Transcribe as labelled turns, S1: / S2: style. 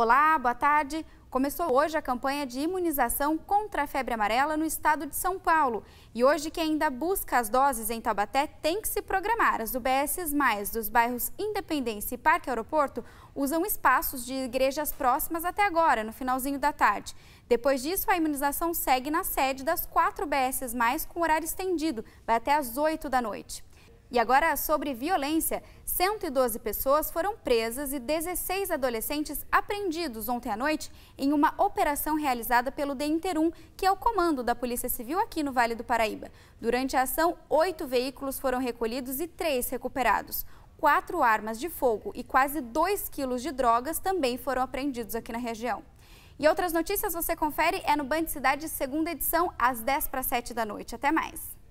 S1: Olá, boa tarde. Começou hoje a campanha de imunização contra a febre amarela no estado de São Paulo. E hoje quem ainda busca as doses em Taubaté tem que se programar. As UBSs mais dos bairros Independência e Parque Aeroporto usam espaços de igrejas próximas até agora, no finalzinho da tarde. Depois disso, a imunização segue na sede das quatro UBSs mais com horário estendido, vai até às 8 da noite. E agora sobre violência, 112 pessoas foram presas e 16 adolescentes apreendidos ontem à noite em uma operação realizada pelo DINTERUM, que é o comando da Polícia Civil aqui no Vale do Paraíba. Durante a ação, oito veículos foram recolhidos e três recuperados. Quatro armas de fogo e quase 2 quilos de drogas também foram apreendidos aqui na região. E outras notícias você confere é no Band Cidade, segunda edição, às 10 para 7 da noite. Até mais!